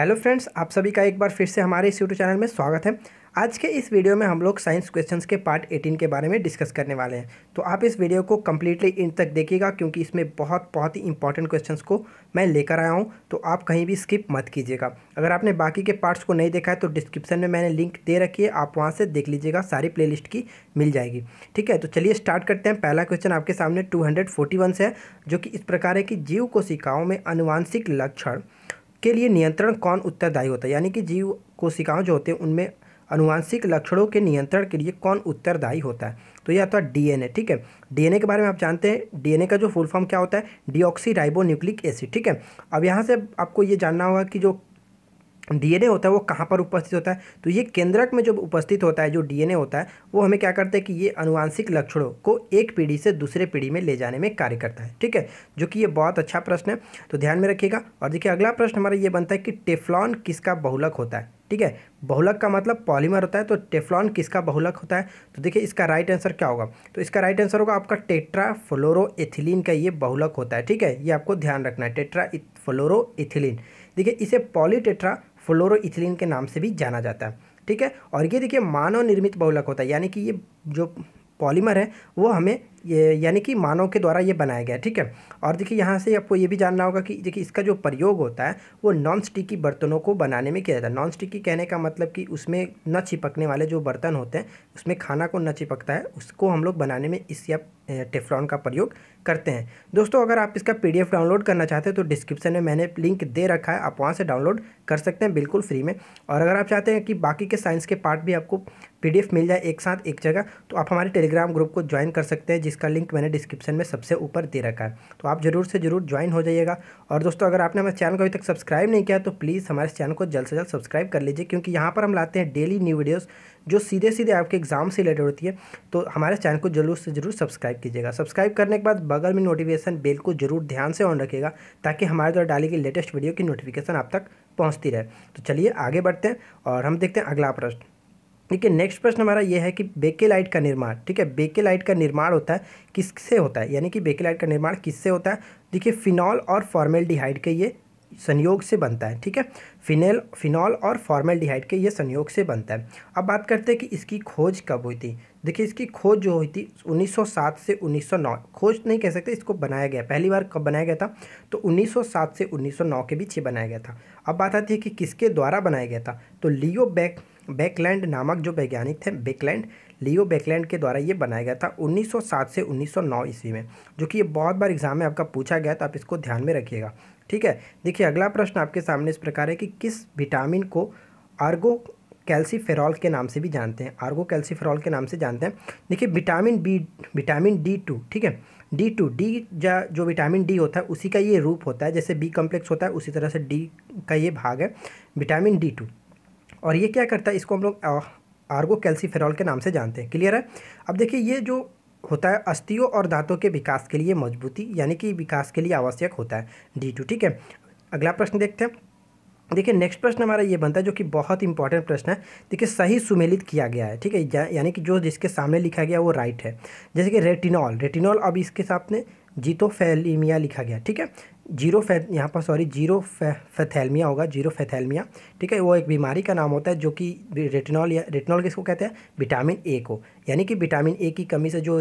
hello friends आप सभी का एक बार फिर से हमारे इस यूट्यूब चैनल में स्वागत है आज के इस वीडियो में हम लोग साइंस क्वेश्चंस के पार्ट 18 के बारे में डिस्कस करने वाले हैं तो आप इस वीडियो को कम्प्लीटली इन तक देखिएगा क्योंकि इसमें बहुत बहुत ही इंपॉर्टेंट क्वेश्चंस को मैं लेकर आया हूँ तो आप कहीं भी स्किप मत कीजिएगा अगर आपने बाकी के पार्ट्स को नहीं देखा है तो डिस्क्रिप्शन में मैंने लिंक दे रखी है आप वहाँ से देख लीजिएगा सारी प्ले की मिल जाएगी ठीक है तो चलिए स्टार्ट करते हैं पहला क्वेश्चन आपके सामने टू से है जो कि इस प्रकार है कि जीव कोशिकाओं में अनुवांशिक लक्षण के लिए नियंत्रण कौन उत्तरदायी होता है यानी कि जीव कोशिकाओं जो होते हैं उनमें अनुवांशिक लक्षणों के नियंत्रण के लिए कौन उत्तरदायी होता है तो यह आता है डीएनए ठीक है डीएनए के बारे में आप जानते हैं डीएनए का जो फुल फॉर्म क्या होता है डीऑक्सी राइबो न्यूक्लिक एसिड ठीक है अब यहाँ से आपको ये जानना होगा कि जो डीएनए होता है वो कहाँ पर उपस्थित होता है तो ये केंद्रक में जब उपस्थित होता है जो डीएनए होता है वो हमें क्या करता है कि ये अनुवांशिक लक्षणों को एक पीढ़ी से दूसरे पीढ़ी में ले जाने में कार्य करता है ठीक है जो कि ये बहुत अच्छा प्रश्न है तो ध्यान में रखिएगा और देखिए अगला प्रश्न हमारा ये बनता है कि टेफ्लॉन किसका बहुलक होता है ठीक है बहुलक का मतलब पॉलीमर होता है तो टेफ्लॉन किसका बहुलक होता है तो देखिए इसका राइट आंसर क्या होगा तो इसका राइट आंसर होगा आपका टेट्रा एथिलीन का ये बहुलक होता है ठीक है ये आपको ध्यान रखना है टेट्रा एथिलीन देखिए इसे पॉलीटेट्रा फ्लोरोइथिलीन के नाम से भी जाना जाता है ठीक है और ये देखिए मानव निर्मित बहुलक होता है यानी कि ये जो पॉलीमर है वो हमें ये यानी कि मानव के द्वारा ये बनाया गया है ठीक है और देखिए यहाँ से आपको ये भी जानना होगा कि देखिए इसका जो प्रयोग होता है वो नॉन स्टिकी बर्तनों को बनाने में किया जाता है नॉन स्टिकी कहने का मतलब कि उसमें न चिपकने वाले जो बर्तन होते हैं उसमें खाना को न चिपकता है उसको हम लोग बनाने में इस या टेफ्लॉन का प्रयोग करते हैं दोस्तों अगर आप इसका पीडीएफ डाउनलोड करना चाहते हैं तो डिस्क्रिप्शन में मैंने लिंक दे रखा है आप वहाँ से डाउनलोड कर सकते हैं बिल्कुल फ्री में और अगर आप चाहते हैं कि बाकी के साइंस के पार्ट भी आपको पीडीएफ मिल जाए एक साथ एक जगह तो आप हमारे टेलीग्राम ग्रुप को ज्वाइन कर सकते हैं जिसका लिंक मैंने डिस्क्रिप्शन में सबसे ऊपर दे रखा है तो आप ज़रूर से ज़रूर ज्वाइन हो जाइएगा और दोस्तों अगर आपने हमारे चैनल को अभी तक सब्सक्राइब नहीं किया तो प्लीज़ हमारे चैनल को जल्द से जल्द सब्सक्राइब कर लीजिए क्योंकि यहाँ पर हम लाते हैं डेली न्यू वीडियोज़ जो सीधे सीधे आपके एग्ज़ाम से रिलेटेड होती है तो हमारे चैनल को जरूर से ज़रूर सब्सक्राइब कीजिएगा सब्सक्राइब करने के बाद बगल में नोटिफिकेशन बेल को जरूर ध्यान से ऑन रखिएगा ताकि हमारे द्वारा डाली गई लेटेस्ट वीडियो की नोटिफिकेशन आप तक पहुँचती रहे तो चलिए आगे बढ़ते हैं और हम देखते हैं अगला प्रश्न देखिए नेक्स्ट प्रश्न हमारा ये है कि बेके लाइट का निर्माण ठीक है बेके लाइट का निर्माण होता है किससे होता है यानी कि बेके लाइट का निर्माण किससे होता है देखिए फिनॉल और फॉर्मेल डिहाइड के ये संयोग से बनता है ठीक है फिनेल फिनॉल और फॉर्मेल्डिहाइड के ये संयोग से बनता है अब बात करते हैं कि इसकी खोज कब हुई थी देखिए इसकी खोज जो हुई थी 1907 से 1909 खोज नहीं कह सकते इसको बनाया गया पहली बार कब बनाया गया था तो 1907 से 1909 के बीच ये बनाया गया था अब बात आती है कि किसके द्वारा बनाया गया था तो लियो बैक बैकलैंड नामक जो वैज्ञानिक थे बैकलैंड लियो बैकलैंड के द्वारा ये बनाया गया था 1907 से 1909 ईस्वी में जो कि ये बहुत बार एग्जाम में आपका पूछा गया तो आप इसको ध्यान में रखिएगा ठीक है देखिए अगला प्रश्न आपके सामने इस प्रकार है कि किस विटामिन को आर्गो कैल्सीफेरॉल के नाम से भी जानते हैं आर्गो कैल्सीफेरॉल के नाम से जानते हैं देखिए vitamin B vitamin D two ठीक है डी टू डी जा जो विटामिन डी होता है उसी का ये रूप होता है जैसे बी कॉम्प्लेक्स होता है उसी तरह से डी का ये भाग है विटामिन डी टू और ये क्या करता है इसको हम लोग आर्गो कैल्सीफेरॉल के नाम से जानते हैं क्लियर है अब देखिए ये जो होता है अस्थियों और दांतों के विकास के लिए मजबूती यानी कि विकास के लिए आवश्यक होता है डी टू ठीक है अगला प्रश्न देखते हैं देखिए नेक्स्ट प्रश्न हमारा ये बनता है जो कि बहुत इंपॉर्टेंट प्रश्न है देखिए सही सुमेलित किया गया है ठीक है यानी कि जो जिसके सामने लिखा गया वो राइट है जैसे कि रेटिनॉल रेटिनॉल अब इसके साथ में जीतोफेलीमिया लिखा गया ठीक है जीरो फै यहाँ पर सॉरी जीरो फे, फैथेलमिया होगा जीरो फैथेलमिया ठीक है वो एक बीमारी का नाम होता है जो कि रेटिनॉल या रेटिनॉल किसको कहते हैं विटामिन ए को यानी कि विटामिन ए की कमी से जो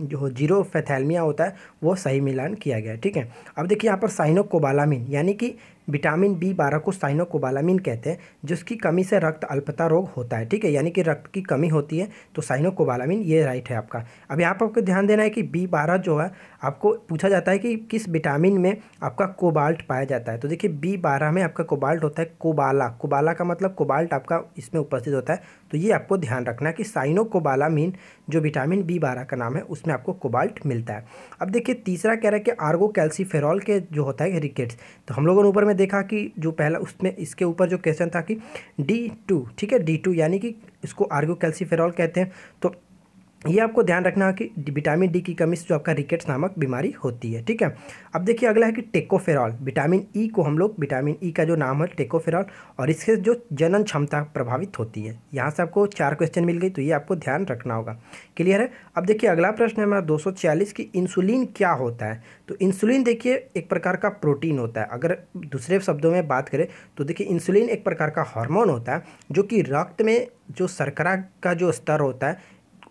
जो जीरो फैथेलमिया होता है वो सही मिलान किया गया ठीक है अब देखिए यहाँ पर साइनोकोबालामिन यानी कि विटामिन बी बारह को साइनोकोबालामिन कहते हैं जिसकी कमी से रक्त अल्पता रोग होता है ठीक है यानी कि रक्त की कमी होती है तो साइनोकोबालामिन ये राइट है आपका अब यहाँ पर आपको ध्यान देना है कि बी बारह जो है आपको पूछा जाता है कि किस विटामिन में आपका कोबाल्ट पाया जाता है तो देखिए बी बारह में आपका कोबाल्ट होता है कोबाला कोबाला का मतलब कोबाल्ट आपका इसमें उपस्थित होता है तो ये आपको ध्यान रखना है कि साइनोकोबालामीन जो विटामिन बी बारह का नाम है उसमें आपको कोबाल्ट मिलता है अब देखिए तीसरा कह रहा है कि आर्गो कैल्सीफेरॉल के जो होता है रिकेट्स तो हम लोगों ने ऊपर में देखा कि जो पहला उसमें इसके ऊपर जो क्वेश्चन था कि डी टू ठीक है डी टू यानी कि इसको आर्गो कैल्सीफेरॉल कहते हैं तो ये आपको ध्यान रखना है कि विटामिन डी की कमी से जो आपका रिकेट्स नामक बीमारी होती है ठीक है अब देखिए अगला है कि टेकोफेरॉल विटामिन ई को हम लोग विटामिन ई का जो नाम है टेकोफेरॉल और इससे जो जनन क्षमता प्रभावित होती है यहाँ से आपको चार क्वेश्चन मिल गई तो ये आपको ध्यान रखना होगा क्लियर है अब देखिए अगला प्रश्न है हमारा दो कि इंसुलिन क्या होता है तो इंसुलिन देखिए एक प्रकार का प्रोटीन होता है अगर दूसरे शब्दों में बात करें तो देखिए इंसुलिन एक प्रकार का हॉर्मोन होता है जो कि रक्त में जो शर्करा का जो स्तर होता है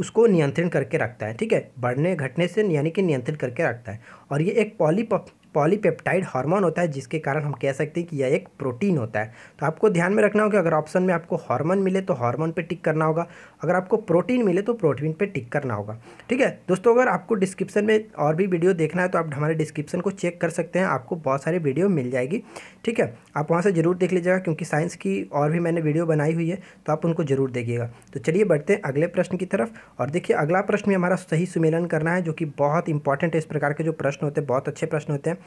उसको नियंत्रण करके रखता है ठीक है बढ़ने घटने से यानी कि नियंत्रित करके रखता है और ये एक पॉलीप पॉलीपेप्टाइड हार्मोन होता है जिसके कारण हम कह सकते हैं कि यह एक प्रोटीन होता है तो आपको ध्यान में रखना होगा अगर ऑप्शन में आपको हार्मोन मिले तो हार्मोन पे टिक करना होगा अगर आपको प्रोटीन मिले तो प्रोटीन पे टिक करना होगा ठीक है दोस्तों अगर आपको डिस्क्रिप्शन में और भी वीडियो देखना है तो आप हमारे डिस्क्रिप्शन को चेक कर सकते हैं आपको बहुत सारी वीडियो मिल जाएगी ठीक है आप वहाँ से ज़रूर देख लीजिएगा क्योंकि साइंस की और भी मैंने वीडियो बनाई हुई है तो आप उनको ज़रूर देखिएगा तो चलिए बढ़ते हैं अगले प्रश्न की तरफ और देखिए अगला प्रश्न में हमारा सही सुमेलन करना है जो कि बहुत इंपॉर्टेंट है इस प्रकार के जो प्रश्न होते हैं बहुत अच्छे प्रश्न होते हैं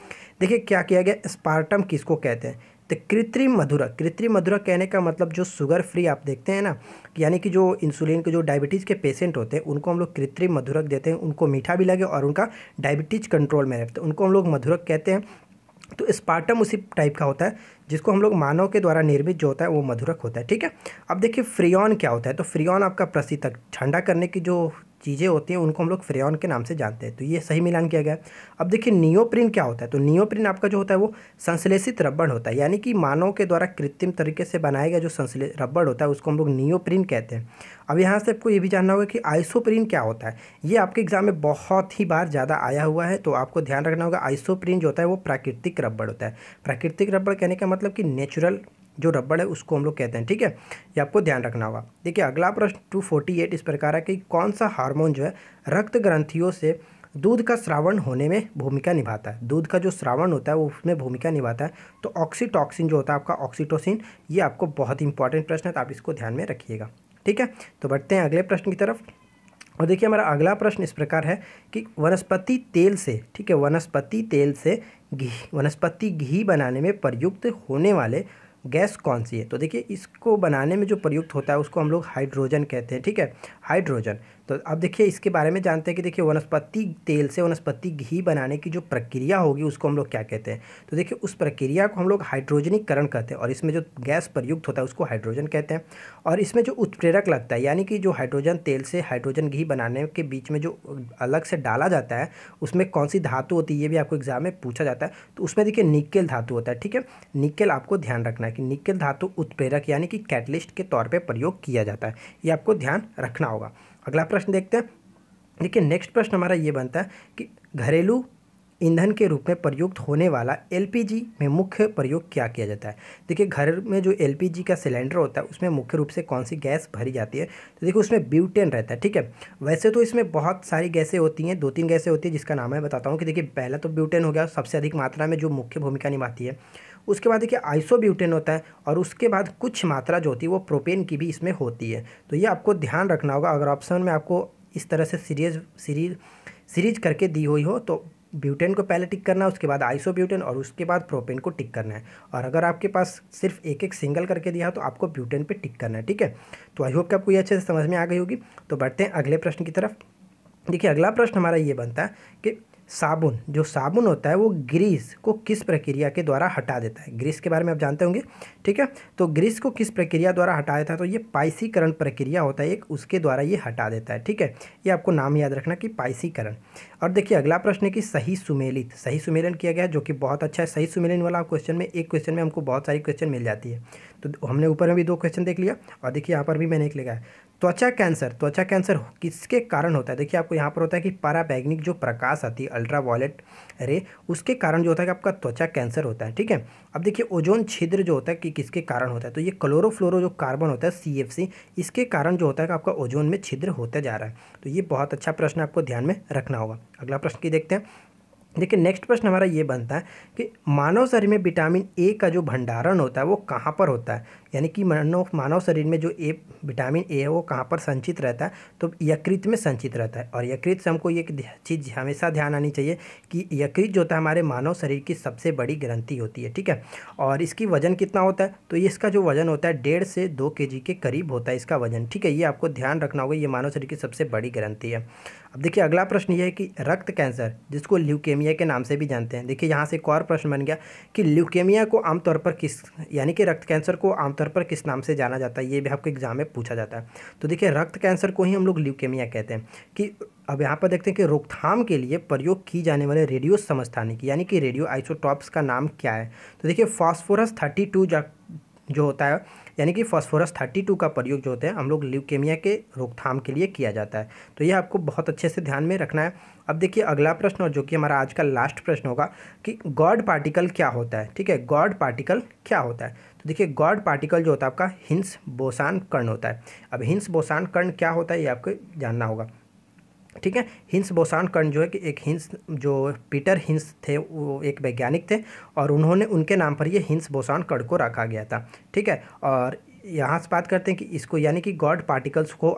देखिए क्या किया गया स्पार्टम किसको कहते हैं तो कृत्रिम मधुरा कृत्रिम मधुरा कहने का मतलब जो शुगर फ्री आप देखते हैं ना यानी कि जो इंसुलिन के जो डायबिटीज़ के पेशेंट होते हैं उनको हम लोग कृत्रिम मधुरक देते हैं उनको मीठा भी लगे और उनका डायबिटीज कंट्रोल में रखते हैं तो उनको हम लोग मधुरक कहते हैं तो स्पार्टम उसी टाइप का होता है जिसको हम लोग मानव के द्वारा निर्मित जो होता है वो मधुरक होता है ठीक है अब देखिए फ्रियॉन क्या होता है तो फ्रियॉन आपका प्रसिद्ध ठंडा करने की जो चीज़ें होती हैं उनको हम लोग फ्रेन के नाम से जानते हैं तो ये सही मिलान किया गया अब देखिए नियोप्रिन क्या होता है तो नियोप्रिन आपका जो होता है वो संश्लेषित रबड़ होता है यानी कि मानव के द्वारा कृत्रिम तरीके से बनाया गया जो संश्ले रबड़ होता है उसको हम लोग नियोप्रिन कहते हैं अब यहाँ से आपको ये भी जानना होगा कि आइसोप्रिन क्या होता है ये आपके एग्जाम में बहुत ही बार ज़्यादा आया हुआ है तो आपको ध्यान रखना होगा आइसोप्रिन जो होता है वो प्राकृतिक रबड़ होता है प्राकृतिक रबड़ कहने का मतलब कि नेचुरल जो रबड़ है उसको हम लोग कहते हैं ठीक है ये आपको ध्यान रखना होगा देखिए अगला प्रश्न टू फोर्टी एट इस प्रकार है कि कौन सा हार्मोन जो है रक्त ग्रंथियों से दूध का श्रावण होने में भूमिका निभाता है दूध का जो श्रावण होता है वो उसमें भूमिका निभाता है तो ऑक्सीटॉक्सिन जो होता है आपका ऑक्सीटोसिन ये आपको बहुत इंपॉर्टेंट प्रश्न है तो आप इसको ध्यान में रखिएगा ठीक है तो बढ़ते हैं अगले प्रश्न की तरफ और देखिए हमारा अगला प्रश्न इस प्रकार है कि वनस्पति तेल से ठीक है वनस्पति तेल से घी वनस्पति घी बनाने में प्रयुक्त होने वाले गैस कौन सी है तो देखिए इसको बनाने में जो प्रयुक्त होता है उसको हम लोग हाइड्रोजन कहते हैं ठीक है हाइड्रोजन तो अब देखिए इसके बारे में जानते हैं कि देखिए वनस्पति तेल से वनस्पति घी बनाने की जो प्रक्रिया होगी उसको हम लोग क्या कहते हैं तो देखिए उस प्रक्रिया को हम लोग हाइड्रोजनीकरण कहते हैं और इसमें जो गैस प्रयुक्त होता है उसको हाइड्रोजन कहते हैं और इसमें जो उत्प्रेरक लगता है यानी कि जो हाइड्रोजन तेल से हाइड्रोजन घी बनाने के बीच में जो अलग से डाला जाता है उसमें कौन सी धातु होती है ये भी आपको एग्जाम में पूछा जाता है तो उसमें देखिए निक्केल धातु होता है ठीक है निक्केल आपको ध्यान रखना है कि निकेल धातु उत्प्रेरक यानी कि कैटलिस्ट के तौर पर प्रयोग किया जाता है ये आपको ध्यान रखना होगा अगला प्रश्न देखते हैं देखिए नेक्स्ट प्रश्न हमारा ये बनता है कि घरेलू ईंधन के रूप में प्रयुक्त होने वाला एलपीजी में मुख्य प्रयोग क्या किया जाता है देखिए घर में जो एलपीजी का सिलेंडर होता है उसमें मुख्य रूप से कौन सी गैस भरी जाती है तो देखिए उसमें ब्यूटेन रहता है ठीक है वैसे तो इसमें बहुत सारी गैसें होती हैं दो तीन गैसें होती हैं जिसका नाम मैं बताता हूँ कि देखिए पहला तो ब्यूटेन हो गया सबसे अधिक मात्रा में जो मुख्य भूमिका निभाती है उसके बाद देखिए आइसोब्यूटेन होता है और उसके बाद कुछ मात्रा जो होती है वो प्रोपेन की भी इसमें होती है तो ये आपको ध्यान रखना होगा अगर ऑप्शन में आपको इस तरह से सीरीज सीरीज सीरीज करके दी हुई हो तो ब्यूटेन को पहले टिक करना है उसके बाद आइसोब्यूटेन और उसके बाद प्रोपेन को टिक करना है और अगर आपके पास सिर्फ एक एक सिंगल करके दिया हो तो आपको ब्यूटेन पे टिक करना है ठीक है तो आई होप कि आपको ये अच्छे से समझ में आ गई होगी तो बढ़ते हैं अगले प्रश्न की तरफ देखिए अगला प्रश्न हमारा ये बनता है कि साबुन जो साबुन होता है वो ग्रीस को किस प्रक्रिया के द्वारा हटा देता है ग्रीस के बारे में आप जानते होंगे ठीक है तो ग्रीस को किस प्रक्रिया द्वारा हटा देता है तो ये पाइसीकरण प्रक्रिया होता है एक उसके द्वारा ये हटा देता है ठीक है ये आपको नाम याद रखना कि पाइसीकरण और देखिए अगला प्रश्न है कि सही सुमेलित सही सुमेलन किया गया जो कि बहुत अच्छा है सही सुमेलन वाला क्वेश्चन में एक क्वेश्चन में हमको बहुत सारी क्वेश्चन मिल जाती है तो हमने ऊपर में भी दो क्वेश्चन देख लिया और देखिए यहाँ पर भी मैंने एक लिखा है त्वचा कैंसर त्वचा कैंसर किसके कारण होता है देखिए आपको यहाँ पर होता है कि पैराबैग्निक जो प्रकाश आती है अल्ट्रा वॉलेट रे उसके कारण जो होता है कि आपका त्वचा कैंसर होता है ठीक है अब देखिए ओजोन छिद्र जो होता है कि किसके कारण होता है तो ये क्लोरोफ्लोरो जो कार्बन होता है सी इसके कारण जो होता है कि आपका ओजोन में छिद्र होता जा रहा है तो ये बहुत अच्छा प्रश्न आपको ध्यान में रखना होगा अगला प्रश्न की देखते हैं देखिए नेक्स्ट प्रश्न हमारा ये बनता है कि मानव शरीर में विटामिन ए का जो भंडारण होता है वो कहाँ पर होता है यानी कि मानव मानव शरीर में जो ए विटामिन ए है वो कहाँ पर संचित रहता है तो यकृत में संचित रहता है और यकृत से हमको ये चीज़ हमेशा ध्यान आनी चाहिए कि यकृत जो होता है हमारे मानव शरीर की सबसे बड़ी ग्रंथि होती है ठीक है और इसकी वजन कितना होता है तो इसका जो वजन होता है डेढ़ से दो के के करीब होता है इसका वजन ठीक है ये आपको ध्यान रखना होगा ये मानव शरीर की सबसे बड़ी ग्रंथी है अब देखिए अगला प्रश्न ये है कि रक्त कैंसर जिसको ल्यूकेमिया के नाम से भी जानते हैं देखिए यहाँ से एक और प्रश्न बन गया कि ल्यूकेमिया को आमतौर पर किस यानी कि रक्त कैंसर को आमतौर स्तर पर किस नाम से जाना जाता है ये भी आपको एग्जाम में पूछा जाता है तो देखिए रक्त कैंसर को ही हम लोग ल्यूकेमिया कहते हैं कि अब यहाँ पर देखते हैं कि रोकथाम के लिए प्रयोग की जाने वाले रेडियो समस्थानिक यानी कि रेडियो आइसोटॉप्स का नाम क्या है तो देखिए फॉस्फोरस थर्टी टू जो होता है यानी कि फॉस्फोरस थर्टी टू का प्रयोग जो होता है हम लोग ल्यूकेमिया के रोकथाम के लिए किया जाता है तो ये आपको बहुत अच्छे से ध्यान में रखना है अब देखिए अगला प्रश्न और जो कि हमारा आज का लास्ट प्रश्न होगा कि गॉड पार्टिकल क्या होता है ठीक है गॉड पार्टिकल क्या होता है तो देखिए गॉड पार्टिकल जो होता है आपका हिंस बोसान कर्ण होता है अब हिंस बोसान कर्ण क्या होता है ये आपको जानना होगा ठीक है हिंस बोसान कर्ण जो है कि एक हिंस जो पीटर हिंस थे वो एक वैज्ञानिक थे और उन्होंने उनके नाम पर ये हिंस बोसान कर्ण को रखा गया था ठीक है और यहाँ से बात करते हैं कि इसको यानी कि गॉड पार्टिकल्स को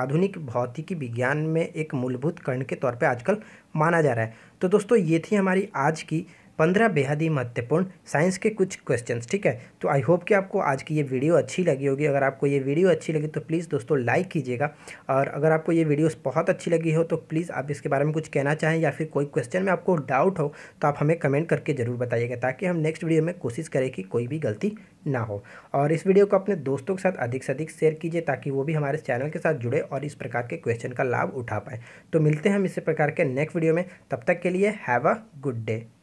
आधुनिक भौतिकी विज्ञान में एक मूलभूत कर्ण के तौर पे आजकल माना जा रहा है तो दोस्तों ये थी हमारी आज की पंद्रह बेहद ही महत्वपूर्ण साइंस के कुछ क्वेश्चन ठीक है तो आई होप कि आपको आज की ये वीडियो अच्छी लगी होगी अगर आपको ये वीडियो अच्छी लगी तो प्लीज़ दोस्तों लाइक कीजिएगा और अगर आपको ये वीडियोस बहुत अच्छी लगी हो तो प्लीज़ आप इसके बारे में कुछ कहना चाहें या फिर कोई क्वेश्चन में आपको डाउट हो तो आप हमें कमेंट करके ज़रूर बताइएगा ताकि हम नेक्स्ट वीडियो में कोशिश करें कि कोई भी गलती ना हो और इस वीडियो को अपने दोस्तों के साथ अधिक से अधिक शेयर कीजिए ताकि वो भी हमारे चैनल के साथ जुड़े और इस प्रकार के क्वेश्चन का लाभ उठा पाए तो मिलते हैं हम इसी प्रकार के नेक्स्ट वीडियो में तब तक के लिए हैव अ गुड डे